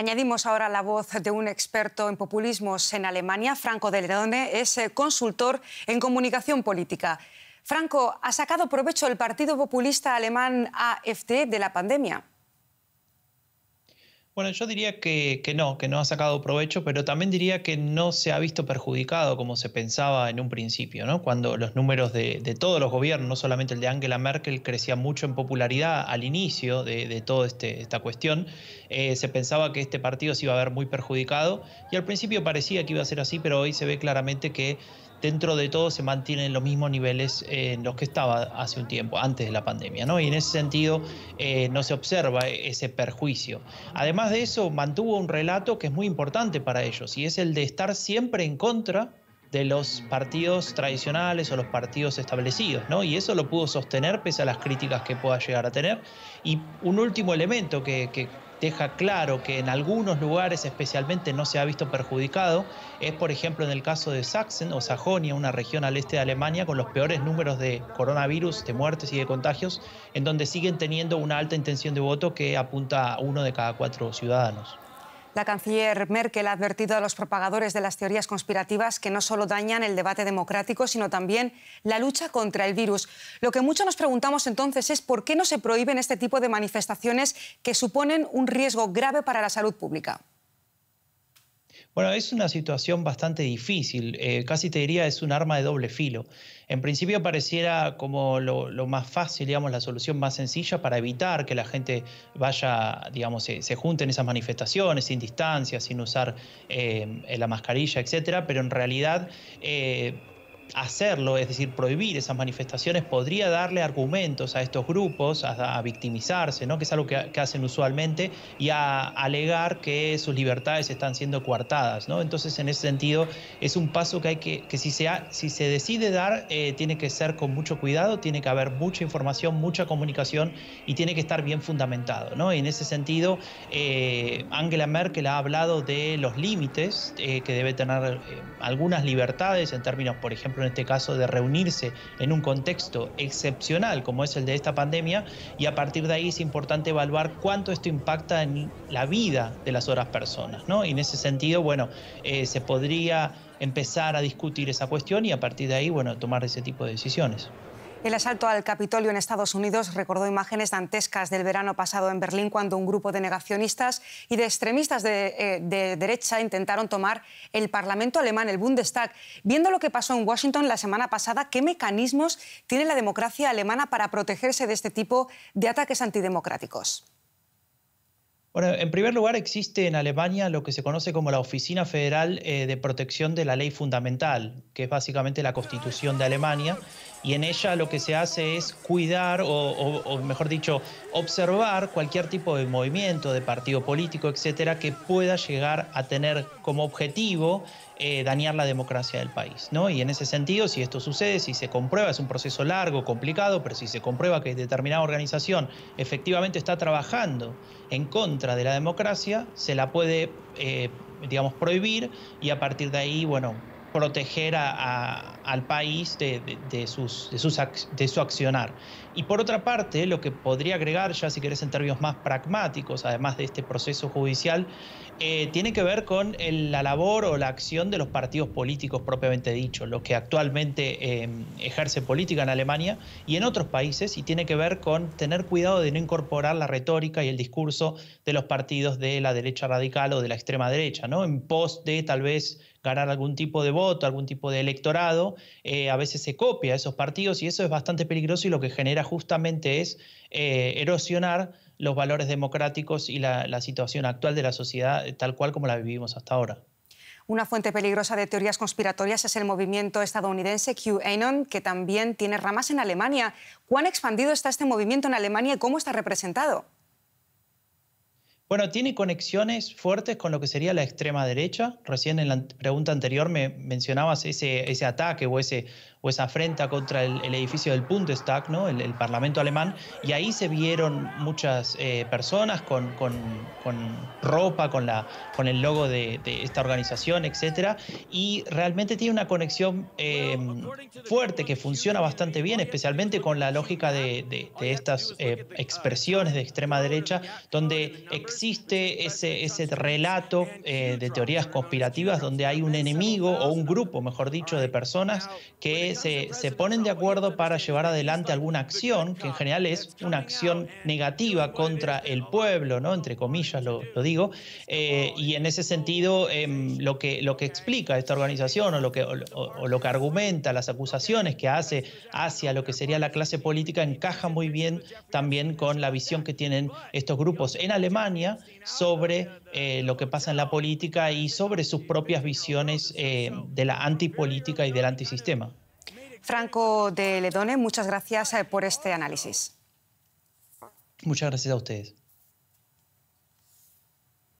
Añadimos ahora la voz de un experto en populismos en Alemania, Franco Deledone, es eh, consultor en comunicación política. Franco, ¿ha sacado provecho el Partido Populista Alemán AFD e de la pandemia? Bueno, yo diría que, no, que no ha sacado provecho, pero también diría que no se ha visto perjudicado como se pensaba en un principio, ¿no? Cuando los números de, todos los gobiernos, no solamente el de Angela Merkel, crecía mucho en popularidad al inicio de, toda este, esta cuestión, eh, se pensaba que este partido se iba a ver muy perjudicado y al principio parecía que iba a ser así, pero hoy se ve claramente que dentro de todo se mantienen los mismos niveles eh, en los que estaba hace un tiempo, antes de la pandemia, ¿no? Y en ese sentido eh, no se observa ese perjuicio. Además de eso, mantuvo un relato que es muy importante para ellos, y es el de estar siempre en contra de los partidos tradicionales o los partidos establecidos, ¿no? Y eso lo pudo sostener pese a las críticas que pueda llegar a tener. Y un último elemento que deja claro que en algunos lugares especialmente no se ha visto perjudicado. Es, por ejemplo, en el caso de Sachsen o Sajonia, una región al este de Alemania con los peores números de coronavirus, de muertes y de contagios, en donde siguen teniendo una alta intención de voto que apunta a uno de cada cuatro ciudadanos. La canciller Merkel ha advertido a los propagadores de las teorías conspirativas que no solo dañan el debate democrático, sino también la lucha contra el virus. Lo que muchos nos preguntamos entonces es por qué no se prohíben este tipo de manifestaciones que suponen un riesgo grave para la salud pública. Bueno, es una situación bastante difícil, eh, casi te diría es un arma de doble filo. En principio pareciera como lo, más fácil, digamos, la solución más sencilla para evitar que la gente vaya, digamos, se, junte en esas manifestaciones sin distancia, sin usar eh, la mascarilla, etcétera, pero en realidad eh, hacerlo, es decir, prohibir esas manifestaciones, podría darle argumentos a estos grupos a, victimizarse, ¿no? que es algo que, hacen usualmente, y a, alegar que sus libertades están siendo coartadas. ¿no? Entonces, en ese sentido, es un paso que hay que, que si, se si se decide dar, eh, tiene que ser con mucho cuidado, tiene que haber mucha información, mucha comunicación y tiene que estar bien fundamentado. ¿no? en ese sentido, eh, Angela Merkel ha hablado de los límites eh, que debe tener algunas libertades en términos, por ejemplo, en este caso, de reunirse en un contexto excepcional como es el de esta pandemia, y a partir de ahí es importante evaluar cuánto esto impacta en la vida de las otras personas, Y en ese sentido, bueno, eh, se podría empezar a discutir esa cuestión y a partir de ahí, bueno, tomar ese tipo de decisiones. El asalto al Capitolio en Estados Unidos recordó imágenes dantescas del verano pasado en Berlín cuando un grupo de negacionistas y de extremistas eh, de, derecha intentaron tomar el Parlamento alemán, el Bundestag. Viendo lo que pasó en Washington la semana pasada, ¿qué mecanismos tiene la democracia alemana para protegerse de este tipo de ataques antidemocráticos? Bueno, en primer lugar existe en Alemania lo que se conoce como la Oficina Federal eh, de Protección de la Ley Fundamental, que es básicamente la constitución de Alemania, y en ella lo que se hace es cuidar o, mejor dicho, observar cualquier tipo de movimiento, de partido político, etcétera, que pueda llegar a tener como objetivo eh, dañar la democracia del país. ¿no? Y en ese sentido, si esto sucede, si se comprueba, es un proceso largo, complicado, pero si se comprueba que determinada organización efectivamente está trabajando en contra de la democracia, se la puede, eh, digamos, prohibir y a partir de ahí, bueno, proteger a, al país de, de, sus, de, de su accionar. Y por otra parte, lo que podría agregar, ya si querés en términos más pragmáticos, además de este proceso judicial, eh, tiene que ver con la labor o la acción de los partidos políticos propiamente dicho, los que actualmente em, ejerce política en Alemania y en otros países, y tiene que ver con tener cuidado de no incorporar la retórica y el discurso de los partidos de la derecha radical o de la extrema derecha, ¿no? En pos de tal vez ganar algún tipo de voto voto, algún tipo de electorado, eh, a veces se copia esos partidos y eso es bastante peligroso y lo que genera justamente es eh, erosionar los valores democráticos y la, la situación actual de la sociedad eh, tal cual como la vivimos hasta ahora. Una fuente peligrosa de teorías conspiratorias es el movimiento estadounidense QAnon, que también tiene ramas en Alemania. ¿Cuán expandido está este movimiento en Alemania y cómo está representado? Bueno, tiene conexiones fuertes con lo que sería la extrema derecha. Recién en la pregunta anterior me mencionabas ese, ese ataque o ese o esa afrenta contra el, edificio del Bundestag, ¿no? El, el, Parlamento alemán, y ahí se vieron muchas eh, personas con, con, con, ropa, con, la, con el logo de, esta organización, etc. Y realmente tiene una conexión eh, fuerte que funciona bastante bien, especialmente con la lógica de, de, estas eh, expresiones de extrema derecha, donde existe ese, ese relato de teorías conspirativas donde hay un enemigo o un grupo, mejor dicho, de personas que se, ponen de acuerdo para llevar adelante alguna acción, que en general es una acción negativa contra el pueblo, ¿no? entre comillas lo, digo, eh, y en ese sentido em, lo, que, lo que explica esta organización o lo, que, lo que argumenta, las acusaciones que hace hacia lo que sería la clase política encaja muy bien también con la visión que tienen estos grupos en Alemania sobre eh, lo que pasa en la política y sobre sus propias visiones eh, de la antipolítica y del antisistema. Franco de Ledone, muchas gracias eh, por este análisis. Muchas gracias a ustedes.